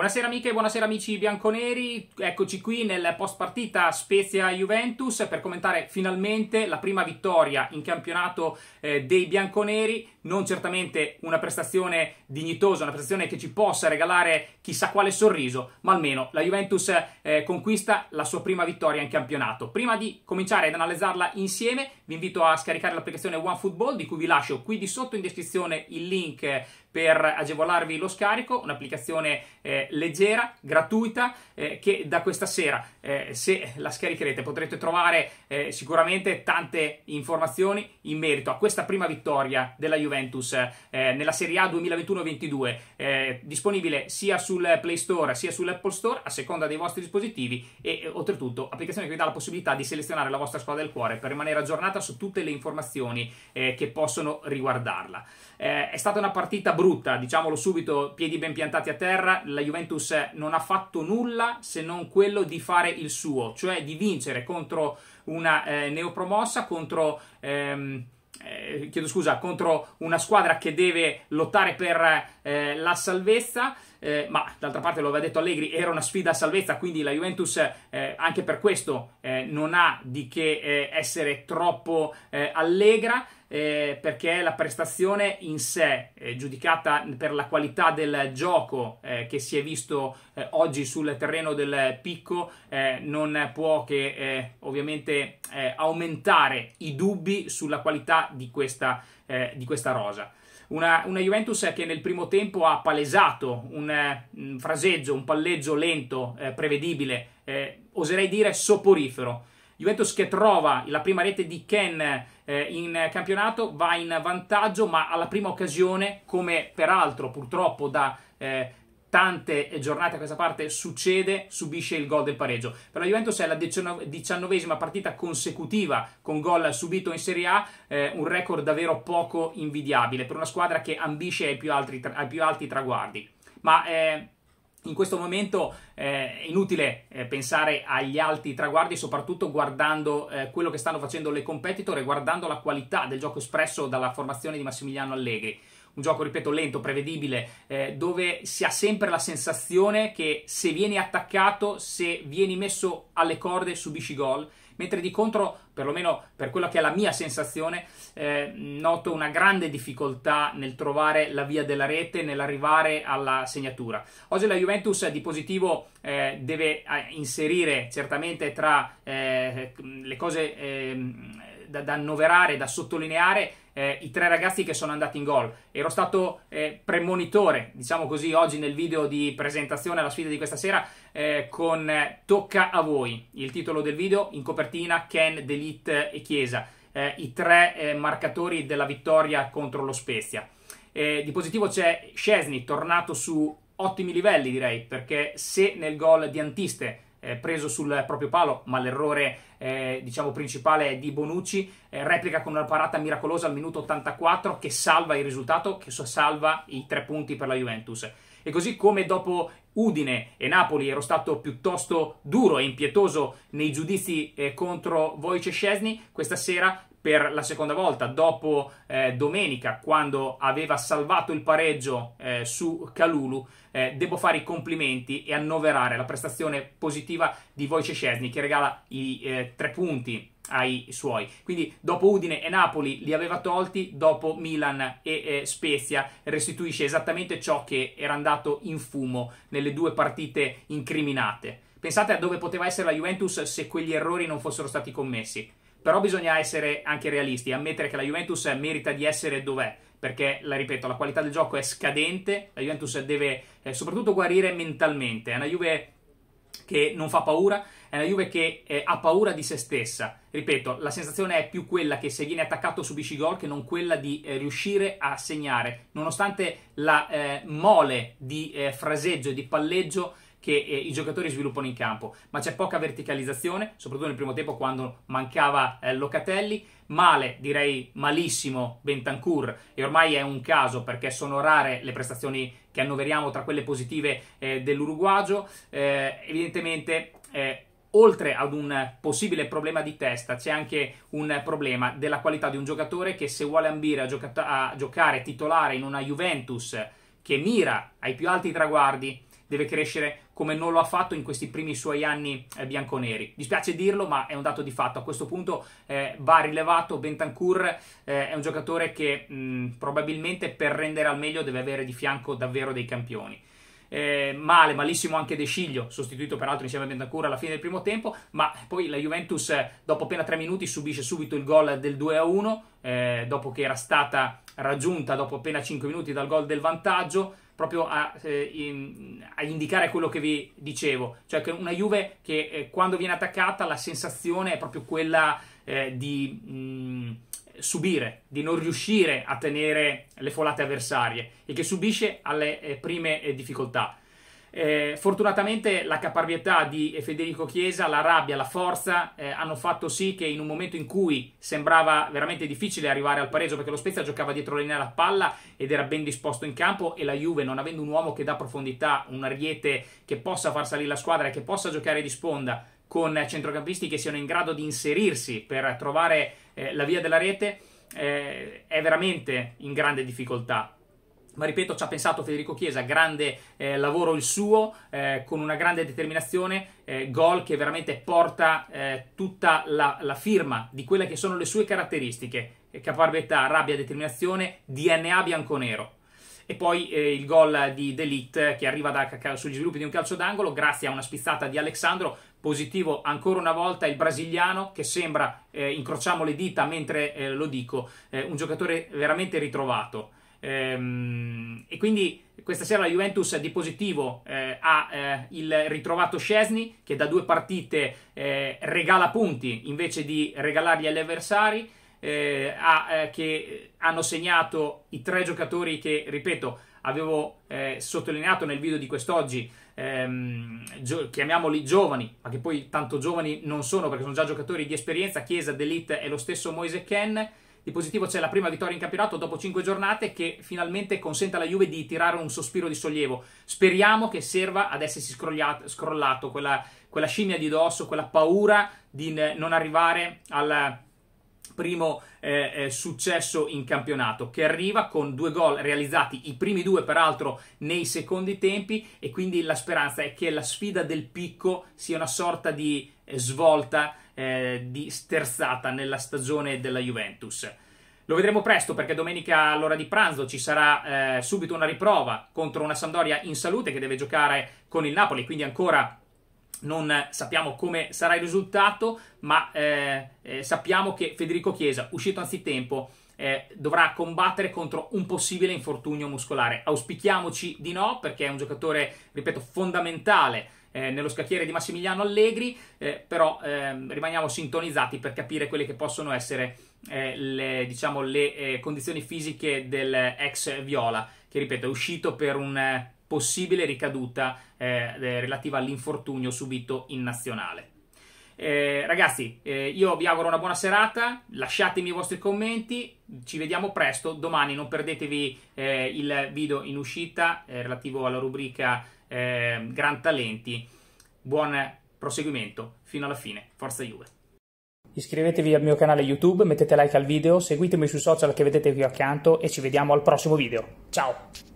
Buonasera amiche, buonasera amici bianconeri, eccoci qui nel post partita Spezia-Juventus per commentare finalmente la prima vittoria in campionato eh, dei bianconeri non certamente una prestazione dignitosa, una prestazione che ci possa regalare chissà quale sorriso, ma almeno la Juventus eh, conquista la sua prima vittoria in campionato. Prima di cominciare ad analizzarla insieme, vi invito a scaricare l'applicazione OneFootball, di cui vi lascio qui di sotto in descrizione il link per agevolarvi lo scarico, un'applicazione eh, leggera, gratuita, eh, che da questa sera, eh, se la scaricherete, potrete trovare eh, sicuramente tante informazioni in merito a questa prima vittoria della Juventus Juventus eh, nella Serie A 2021-22, eh, disponibile sia sul Play Store sia sull'Apple Store a seconda dei vostri dispositivi e eh, oltretutto applicazione che vi dà la possibilità di selezionare la vostra squadra del cuore per rimanere aggiornata su tutte le informazioni eh, che possono riguardarla. Eh, è stata una partita brutta, diciamolo subito, piedi ben piantati a terra, la Juventus non ha fatto nulla se non quello di fare il suo, cioè di vincere contro una eh, neopromossa, contro... Ehm, eh, chiedo scusa, contro una squadra che deve lottare per eh, la salvezza, eh, ma d'altra parte lo aveva detto Allegri, era una sfida a salvezza, quindi la Juventus eh, anche per questo eh, non ha di che eh, essere troppo allegra eh, perché la prestazione in sé, eh, giudicata per la qualità del gioco eh, che si è visto eh, oggi sul terreno del picco, eh, non può che eh, ovviamente aumentare i dubbi sulla qualità di questa, di questa rosa. Una, una, Juventus che nel primo tempo ha palesato un, un fraseggio, un palleggio lento, prevedibile, oserei dire soporifero Juventus che trova la prima rete di Ken eh, in campionato, va in vantaggio, ma alla prima occasione, come peraltro purtroppo da eh, tante giornate a questa parte succede, subisce il gol del pareggio. Per la Juventus è la diciannovesima partita consecutiva con gol subito in Serie A, eh, un record davvero poco invidiabile per una squadra che ambisce ai più, altri, ai più alti traguardi. Ma... Eh, in questo momento eh, è inutile eh, pensare agli alti traguardi, soprattutto guardando eh, quello che stanno facendo le competitor e guardando la qualità del gioco espresso dalla formazione di Massimiliano Allegri. Un gioco, ripeto, lento, prevedibile, eh, dove si ha sempre la sensazione che se vieni attaccato, se vieni messo alle corde, subisci gol mentre di contro, perlomeno per quella che è la mia sensazione, eh, noto una grande difficoltà nel trovare la via della rete, nell'arrivare alla segnatura. Oggi la Juventus di positivo eh, deve eh, inserire certamente tra eh, le cose ehm, da, da annoverare, da sottolineare eh, i tre ragazzi che sono andati in gol. Ero stato eh, premonitore, diciamo così, oggi nel video di presentazione alla sfida di questa sera eh, con Tocca a voi, il titolo del video, in copertina Ken, Delete e Chiesa, eh, i tre eh, marcatori della vittoria contro lo Spezia. Eh, di positivo c'è Scesni, tornato su ottimi livelli direi, perché se nel gol di Antiste eh, preso sul proprio palo, ma l'errore eh, diciamo principale è di Bonucci, eh, replica con una parata miracolosa al minuto 84 che salva il risultato, che salva i tre punti per la Juventus. E così come dopo Udine e Napoli ero stato piuttosto duro e impietoso nei giudizi eh, contro Wojciech Scesni, questa sera per la seconda volta dopo eh, domenica, quando aveva salvato il pareggio eh, su Calulu, eh, devo fare i complimenti e annoverare la prestazione positiva di Wojciechesny che regala i eh, tre punti ai suoi. Quindi dopo Udine e Napoli li aveva tolti, dopo Milan e eh, Spezia restituisce esattamente ciò che era andato in fumo nelle due partite incriminate. Pensate a dove poteva essere la Juventus se quegli errori non fossero stati commessi. Però bisogna essere anche realisti, ammettere che la Juventus merita di essere dov'è, perché, la ripeto, la qualità del gioco è scadente, la Juventus deve eh, soprattutto guarire mentalmente, è una Juve che non fa paura, è una Juve che eh, ha paura di se stessa. Ripeto, la sensazione è più quella che se viene attaccato subisci gol che non quella di eh, riuscire a segnare, nonostante la eh, mole di eh, fraseggio e di palleggio che eh, i giocatori sviluppano in campo, ma c'è poca verticalizzazione, soprattutto nel primo tempo quando mancava eh, Locatelli, male, direi malissimo Bentancur e ormai è un caso perché sono rare le prestazioni che annoveriamo tra quelle positive eh, dell'Uruguagio, eh, evidentemente eh, oltre ad un possibile problema di testa, c'è anche un problema della qualità di un giocatore che se vuole ambire a, gioca- a, giocare titolare in una Juventus che mira ai più alti traguardi, deve crescere come non lo ha fatto in questi primi suoi anni eh, bianconeri. Dispiace dirlo, ma è un dato di fatto. A questo punto eh, va rilevato Bentancur eh, è un giocatore che mh, probabilmente per rendere al meglio deve avere di fianco davvero dei campioni eh, male, malissimo anche De Sciglio, sostituito peraltro insieme a Bentancur alla fine del primo tempo, ma poi la Juventus eh, dopo appena tre minuti subisce subito il gol del 2-1, eh, dopo che era stata raggiunta dopo appena cinque minuti dal gol del vantaggio, proprio a, eh, in, a, indicare quello che vi dicevo, cioè che una Juve che eh, quando viene attaccata la sensazione è proprio quella eh, di, mh, mm, subire, di non riuscire a tenere le folate avversarie e che subisce alle eh, prime eh, difficoltà. Eh, fortunatamente la caparvietà di Federico Chiesa, la rabbia, la forza eh, hanno fatto sì che in un momento in cui sembrava veramente difficile arrivare al pareggio perché lo Spezia giocava dietro la linea alla palla ed era ben disposto in campo e la Juve non avendo un uomo che dà profondità, un ariete che possa far salire la squadra e che possa giocare di sponda con centrocampisti che siano in grado di inserirsi per trovare eh, la via della rete eh, è veramente in grande difficoltà. Ma ripeto, ci ha pensato Federico Chiesa, grande eh, lavoro il suo, eh, con una grande determinazione, eh, gol che veramente porta eh, tutta la, la firma di quelle che sono le sue caratteristiche, caparbietà, rabbia, determinazione, DNA bianconero e poi eh, il gol di Delict che arriva da, sugli sviluppi di un calcio d'angolo grazie a una spizzata di Alexandro Positivo ancora una volta il brasiliano che sembra, eh, incrociamo le dita mentre eh, lo dico, eh, un giocatore veramente ritrovato. Ehm, e quindi questa sera la Juventus di positivo eh, ha eh, il ritrovato Scesni che da due partite eh, regala punti invece di regalarli agli avversari, ha, che hanno segnato i tre giocatori che, ripeto, avevo sottolineato nel video di quest'oggi ehm, gio- chiamiamoli giovani, ma che poi tanto giovani non sono perché sono già giocatori di esperienza, Chiesa, D'Elite e lo stesso Moise Ken. Di positivo c'è la prima vittoria in campionato dopo 5 giornate che finalmente consente alla Juve di tirare un sospiro di sollievo. Speriamo che serva ad essersi scrollato quella, quella scimmia di dosso, quella paura di non arrivare al primo eh, eh, successo in campionato che arriva con due gol realizzati i primi due peraltro nei secondi tempi e quindi la speranza è che la sfida del picco sia una sorta di eh, svolta eh, di sterzata nella stagione della Juventus lo vedremo presto perché domenica all'ora di pranzo ci sarà eh, subito una riprova contro una Sampdoria in salute che deve giocare con il Napoli quindi ancora non eh, sappiamo come sarà il risultato, ma eh, eh, sappiamo che Federico Chiesa, uscito anzitempo, eh, dovrà combattere contro un possibile infortunio muscolare. Auspichiamoci di no, perché è un giocatore, ripeto, fondamentale eh, nello scacchiere di Massimiliano Allegri, eh, però ehm, rimaniamo sintonizzati per capire quelle che possono essere eh, le, diciamo, le condizioni fisiche dell'ex Viola, che ripeto è uscito per un possibile ricaduta eh, eh, relativa all'infortunio subito in nazionale. Eh, ragazzi, eh, io vi auguro una buona serata, lasciatemi i vostri commenti, ci vediamo presto, domani non perdetevi eh, il video in uscita eh, relativo alla rubrica eh, Gran Talenti. Buon proseguimento fino alla fine, forza Juve. Iscrivetevi al mio canale YouTube, mettete like al video, seguitemi sui social che vedete qui accanto e ci vediamo al prossimo video. Ciao!